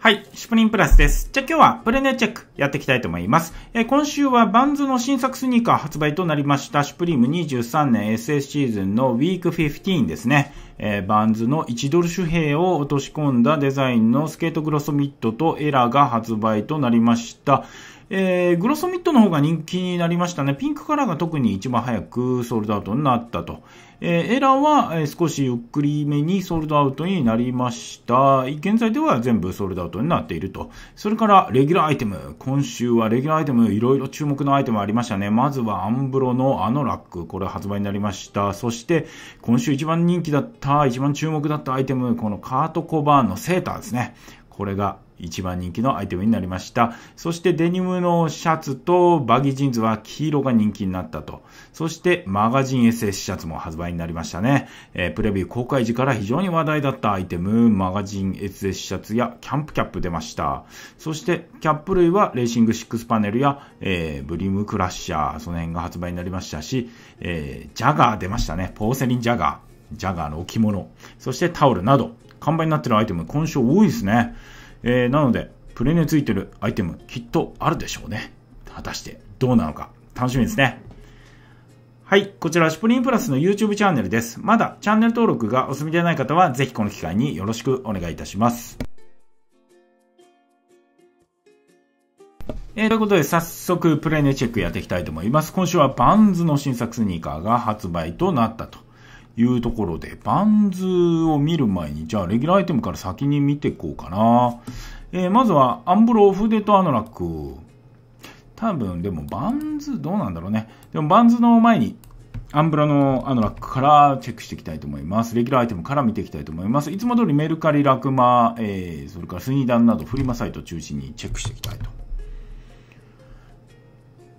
はい。シュプリンプラスです。じゃあ今日はプレネチェックやっていきたいと思います。えー、今週はバンズの新作スニーカー発売となりました。シュプリーム23年 SS シーズンのウィーク15ですね。えー、バンズの1ドル紙幣を落とし込んだデザインのスケートグロスミッドとエラーが発売となりました。えー、グロソミットの方が人気になりましたね。ピンクカラーが特に一番早くソールドアウトになったと。えー、エラーは少しゆっくりめにソールドアウトになりました。現在では全部ソールドアウトになっていると。それから、レギュラーアイテム。今週はレギュラーアイテム、いろいろ注目のアイテムありましたね。まずはアンブロのあのラック。これ発売になりました。そして、今週一番人気だった、一番注目だったアイテム、このカート・コバーンのセーターですね。これが一番人気のアイテムになりました。そしてデニムのシャツとバギージーンズは黄色が人気になったと。そしてマガジン SS シャツも発売になりましたね。えー、プレビュー公開時から非常に話題だったアイテム、マガジン SS シャツやキャンプキャップ出ました。そしてキャップ類はレーシングシックスパネルや、えー、ブリムクラッシャー、その辺が発売になりましたし、えー、ジャガー出ましたね。ポーセリンジャガー。ジャガーの置物。そしてタオルなど。完売になってるアイテム、今週多いですね。えー、なので、プレネついてるアイテムきっとあるでしょうね。果たしてどうなのか楽しみですね。はい。こちら、シュプリンプラスの YouTube チャンネルです。まだチャンネル登録がお済みでない方は、ぜひこの機会によろしくお願いいたします。えー、ということで、早速、プレネチェックやっていきたいと思います。今週は、バンズの新作スニーカーが発売となったと。いうところで、バンズを見る前に、じゃあレギュラーアイテムから先に見ていこうかな。えー、まずは、アンブロ、ーフデとアノラック。多分、でもバンズ、どうなんだろうね。でもバンズの前に、アンブラのアノラックからチェックしていきたいと思います。レギュラーアイテムから見ていきたいと思います。いつも通りメルカリ、ラクマ、えー、それからスニーダンなどフリマサイトを中心にチェックしていきたいと。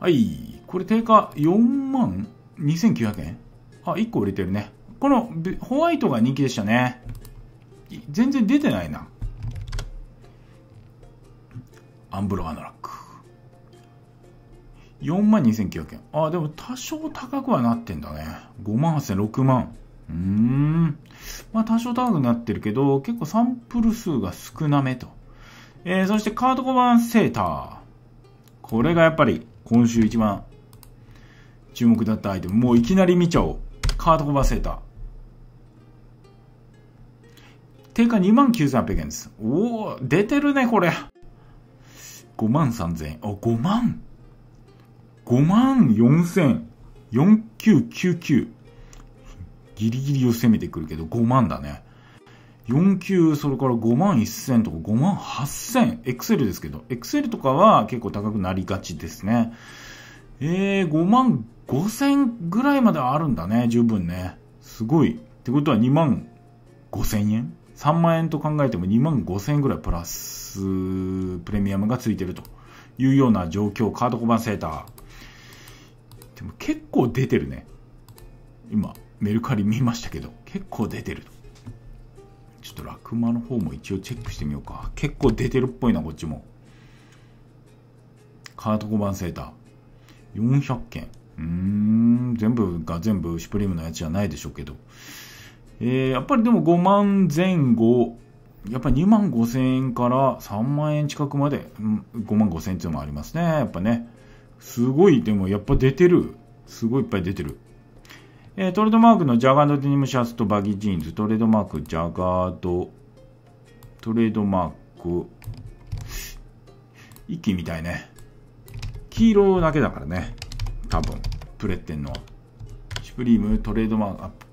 はい。これ定価4万2900円あ、1個売れてるね。このホワイトが人気でしたね。全然出てないな。アンブロアナラック。42,900円。あ、でも多少高くはなってんだね。5万8,000、6万。うーん。まあ多少高くなってるけど、結構サンプル数が少なめと。えー、そしてカード5番セーター。これがやっぱり今週一番注目だったアイテム。もういきなり見ちゃおう。カード5番セーター。定価29,800円です。おお、出てるね、これ。5万3000円。あ、5万 ?5 万4000,4999。ギリギリを攻めてくるけど、5万だね。4 9それから5万1000とか5万8000。エクセルですけど、エクセルとかは結構高くなりがちですね。えー、5万5000ぐらいまではあるんだね、十分ね。すごい。ってことは2万5000円3万円と考えても2万5000円ぐらいプラスプレミアムがついてるというような状況、カード小判セーター。でも結構出てるね。今、メルカリ見ましたけど、結構出てる。ちょっとラクマの方も一応チェックしてみようか。結構出てるっぽいな、こっちも。カート5ンセーター。400件。うーん、全部が全部シュプリームのやつじゃないでしょうけど。えー、やっぱりでも5万前後、やっぱり2万5千円から3万円近くまで、5万5千円っていうのもありますね。やっぱね。すごい、でもやっぱ出てる。すごいいっぱい出てる。えー、トレードマークのジャガードデニムシャツとバギージーンズ、トレードマーク、ジャガード、トレードマーク、一気みたいね。黄色だけだからね。多分、プレってんの。シュプリーム、トレードマーク、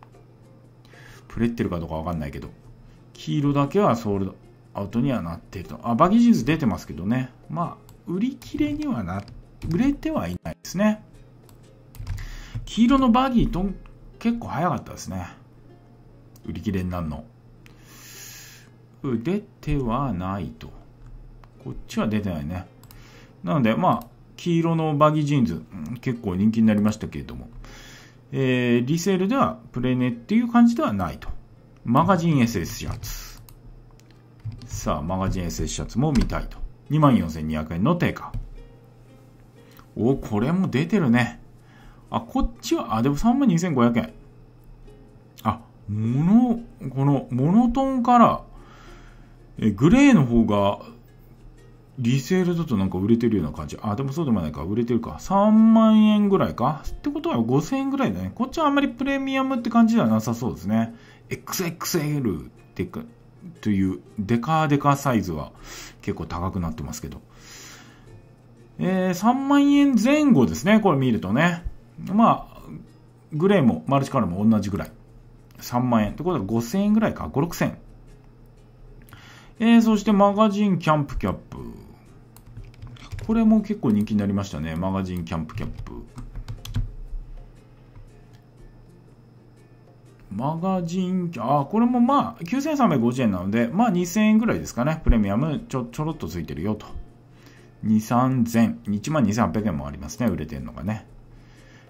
触れてるかどうかわかんないけど、黄色だけはソールアウトにはなっていると。あ、バギージーンズ出てますけどね。まあ、売り切れにはな、売れてはいないですね。黄色のバギーと結構早かったですね。売り切れになるの。出てはないと。こっちは出てないね。なので、まあ、黄色のバギージーンズ、結構人気になりましたけれども。えー、リセールではプレネっていう感じではないと。マガジン SS シャツ。さあ、マガジン SS シャツも見たいと。24,200円の定価。お、これも出てるね。あ、こっちは、あ、でも32,500円。あ、モノ、このモノトーンカラー。え、グレーの方がリセールだとなんか売れてるような感じ。あ、でもそうでもないか。売れてるか。3万円ぐらいか。ってことは5000円ぐらいだね。こっちはあんまりプレミアムって感じではなさそうですね。XXL ってか、というデカデカサイズは結構高くなってますけど。えー、3万円前後ですね。これ見るとね。まあ、グレーもマルチカラーも同じぐらい。3万円。ってことは5000円ぐらいか。5、6000円。えー、そしてマガジンキャンプキャップ。これも結構人気になりましたね。マガジンキャンプキャップ。マガジン、あ、これもまあ、9350円なので、まあ2000円ぐらいですかね。プレミアムちょ、ちょろっとついてるよと。2、3000、12800円もありますね。売れてるのがね。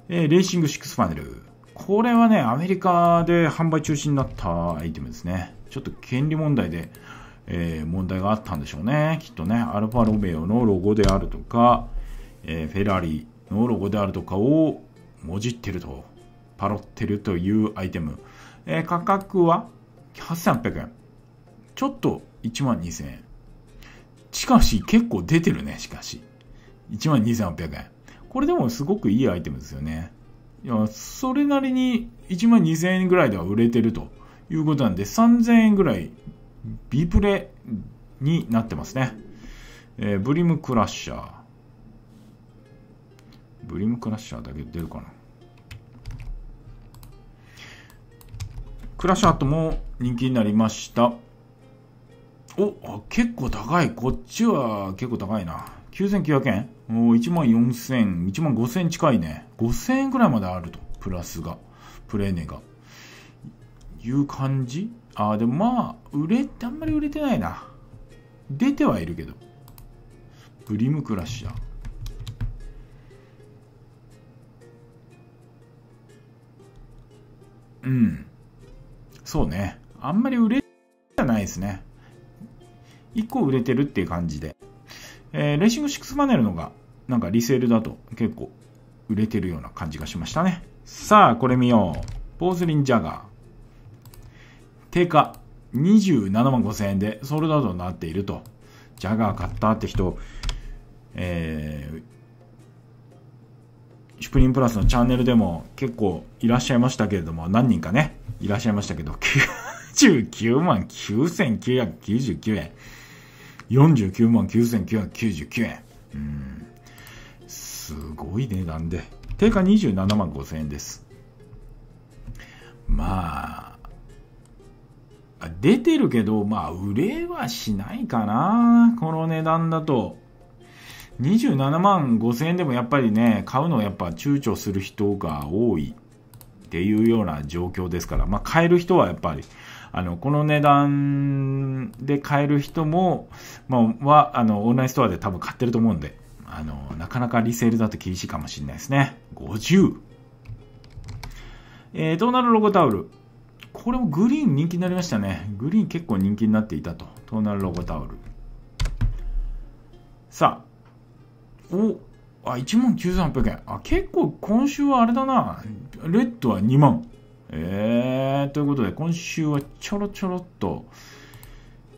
えー、レーシング6パネル。これはね、アメリカで販売中止になったアイテムですね。ちょっと権利問題で、えー、問題があったんでしょうね。きっとね、アルファロメオのロゴであるとか、えー、フェラリのロゴであるとかをもじってると、パロってるというアイテム。えー、価格は8800円。ちょっと1万2000円。しかし、結構出てるね、しかし。1万2800円。これでもすごくいいアイテムですよね。いや、それなりに1万2000円ぐらいでは売れてるということなんで、3000円ぐらいビブレになってますね。えー、ブリムクラッシャー。ブリムクラッシャーだけ出るかな。クラッシャーとも人気になりました。お結構高い。こっちは結構高いな。9900円お ?1 万4000、1万5000近いね。5000円くらいまであると。プラスが。プレーネが。いう感じああ、でもまあ、売れて、あんまり売れてないな。出てはいるけど。ブリムクラッシャー。うん。そうね。あんまり売れじゃないですね。1個売れてるっていう感じで。えー、レーシング6マネルのが、なんかリセールだと結構売れてるような感じがしましたね。さあ、これ見よう。ポーズリン・ジャガー。定価27万5000円でソールドアウトになっていると。ジャガー買ったって人、えー、シュプリンプラスのチャンネルでも結構いらっしゃいましたけれども、何人かね、いらっしゃいましたけど、99万9999円。49万9999円。すごい値段で。定価27万5000円です。まあ、出てるけど、まあ、売れはしないかな。この値段だと。27万5000円でもやっぱりね、買うのをやっぱ躊躇する人が多いっていうような状況ですから、まあ、買える人はやっぱり、あの、この値段で買える人も、まあ、は、あの、オンラインストアで多分買ってると思うんで、あの、なかなかリセールだと厳しいかもしれないですね。50。えー、どうなるロゴタオル。これもグリーン人気になりましたね。グリーン結構人気になっていたと。トーナルロゴタオル。さあ、お、あ、1万9800円。あ、結構今週はあれだな。レッドは2万。えー、ということで、今週はちょろちょろっと、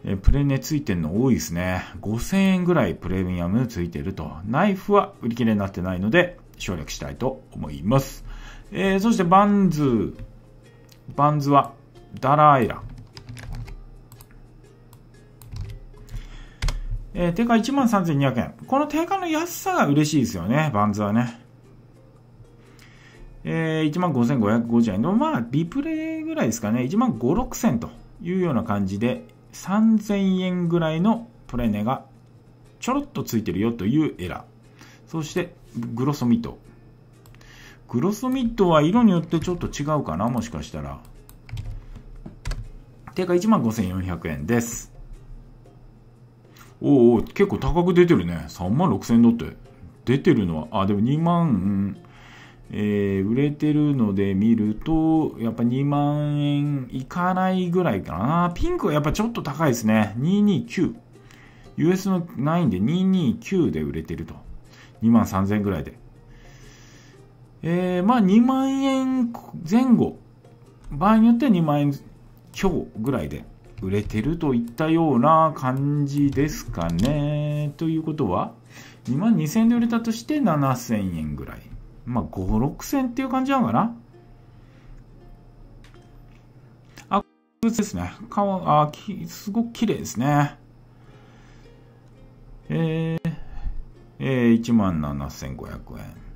えプレネついてるの多いですね。5000円ぐらいプレミアムついてると。ナイフは売り切れになってないので、省略したいと思います。えー、そしてバンズ。バンズはダラーエラ。えー、定価1万3200円。この定価の安さが嬉しいですよね、バンズはね。えー、1万5550円の、まあ、リプレイぐらいですかね、1万5、6000というような感じで、3000円ぐらいのプレネがちょろっとついてるよというエラー。そして、グロソミート。クロスミットは色によってちょっと違うかなもしかしたら。定価15,400円です。おお結構高く出てるね。36,000だって。出てるのは、あ、でも2万、えー、売れてるので見ると、やっぱ2万円いかないぐらいかな。ピンクはやっぱちょっと高いですね。229。US の9で229で売れてると。2万3000円ぐらいで。えー、まあ2万円前後、場合によっては2万円強ぐらいで売れてるといったような感じですかね。ということは、2万2000円で売れたとして7000円ぐらい。まあ5、6000っていう感じなのかな。あ、靴ですね。顔、あ、き、すごく綺麗ですね。えー、えー、1万7500円。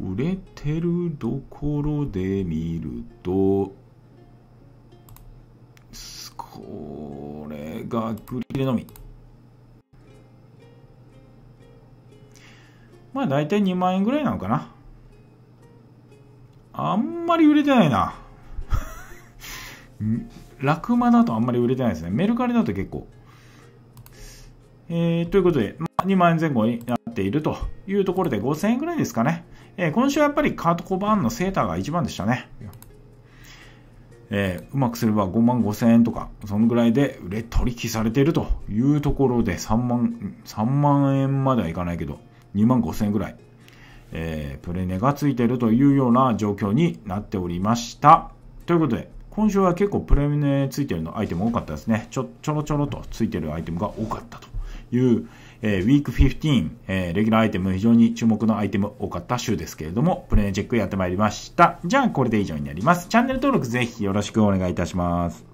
売れてるところで見ると、これがグリルのみ。まあ大体2万円ぐらいなのかな。あんまり売れてないな。ラクマだとあんまり売れてないですね。メルカリだと結構。えー、ということで、まあ、2万円前後に。っているというところで5000円ぐらいですかね。えー、今週はやっぱりカート・コバーンのセーターが一番でしたね。えー、うまくすれば5万5000円とか、そのぐらいで売れ取引されているというところで3万、3万円まではいかないけど、2万5000円ぐらい、えー、プレネがついているというような状況になっておりました。ということで、今週は結構プレミネついてるのアイテム多かったですね。ちょ、ちょろちょろとついてるアイテムが多かったという、えー、ウィーク15、えー、レギュラーアイテム、非常に注目のアイテム多かった週ですけれども、プレイチェックやってまいりました。じゃあ、これで以上になります。チャンネル登録ぜひよろしくお願いいたします。